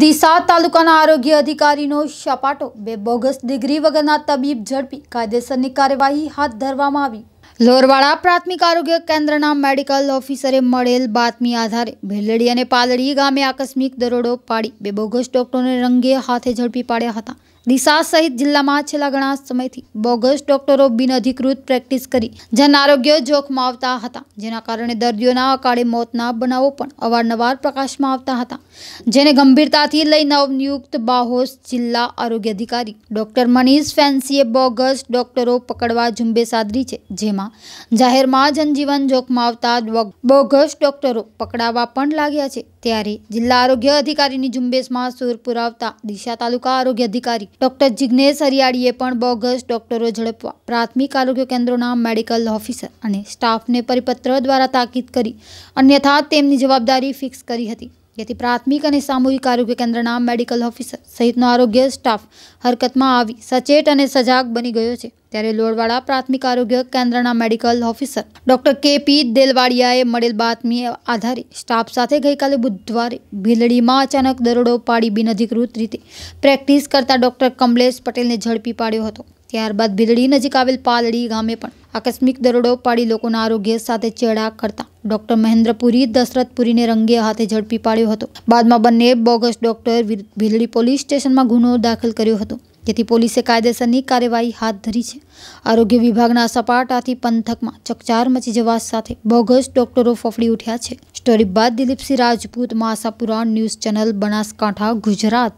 દિશા તાલુકાના આરોગ્ય અધિકારીનો સપાટો બે બોગસ ડિગ્રી વગરના તબીબ ઝડપી કાયદેસરની કાર્યવાહી હાથ ધરવામાં આવી લોરવાડા પ્રાથમિક આરોગ્ય કેન્દ્રના મેડિકલ ઓફિસરે મળેલ બાતમી આધારે ભેલડી અને પાલડી ગામે આકસ્મિક દરોડો પાડી બે બોગસ ડોક્ટરોને રંગે હાથે ઝડપી પાડ્યા હતા ડીસા સહિત જિલ્લામાં છેલ્લા ઘણા સમયથી બોગસ ડોક્ટરો બિનઅધિકૃત પ્રેક્ટિસ કરી જન આરોગ્ય જોખમાં આવતા હતા જેના કારણે દર્દીઓના અકાળે મોતના બનાવો પણ અવારનવાર પ્રકાશમાં આવતા હતા જેને ગંભીરતાથી લઈ નવનિયુક્ત બાહોશ જિલ્લા આરોગ્ય અધિકારી ડોક્ટર મનીષ ફેન્સીએ બોગસ ડોક્ટરો પકડવા ઝુંબેશ આદરી છે જેમાં જાહેરમાં જનજીવન જોખમાં આવતા બોગસ ડોક્ટરો પકડાવા પણ લાગ્યા છે ત્યારે જિલ્લા આરોગ્ય અધિકારીની ઝુંબેશમાં સૂર પુરાવતા દિશા તાલુકા આરોગ્ય અધિકારી ડોક્ટર જિજ્ઞેશ હરિયાળીએ પણ બોગસ ડોક્ટરો ઝડપવા પ્રાથમિક આરોગ્ય કેન્દ્રોના મેડિકલ ઓફિસર અને સ્ટાફને પરિપત્ર દ્વારા તાકીદ કરી અન્યથા તેમની જવાબદારી ફિક્સ કરી હતી જેથી પ્રાથમિક અને સામૂહિક આરોગ્ય કેન્દ્રના મેડિકલ ઓફિસર સહિતનો આરોગ્ય સ્ટાફ હરકતમાં આવી સચેત અને સજાગ બની ગયો છે ત્યારે લોડવાડા પ્રાથમિક આરોગ્ય કેન્દ્રના મેડિકલ ઓફિસર ડોક્ટર પી દેલવાડિયાએ મળેલ બાતમી આધારે સ્ટાફ સાથે ગઈકાલે બુધવારે ભીલડીમાં અચાનક દરોડો પાડી બિનઅધિકૃત રીતે પ્રેક્ટિસ કરતા ડોક્ટર કમલેશ પટેલને ઝડપી પાડ્યો હતો ત્યારબાદ ભીલડી નજીક આવેલ પાલડી ગામે પણ આકસ્મિક દરોડો પાડી લોકોના આરોગ્ય સાથે ચેડા કરતા ડોક્ટર મહેન્દ્રપુરી દશરથપુરીને રંગે હાથે ઝડપી પાડ્યો હતો બાદમાં બંને બોગસ ડોક્ટર ભીલડી પોલીસ સ્ટેશનમાં ગુનો દાખલ કર્યો હતો જેથી પોલીસે કાયદેસરની કાર્યવાહી હાથ ધરી છે આરોગ્ય વિભાગના સપાટાથી પંથકમાં ચકચાર મચી જવા સાથે બોગસ ડોક્ટરો ફફડી ઉઠ્યા છે સ્ટોરી બાદ દિલીપસિંહ રાજપૂત માસાપુરા ન્યૂઝ ચેનલ બનાસકાંઠા ગુજરાત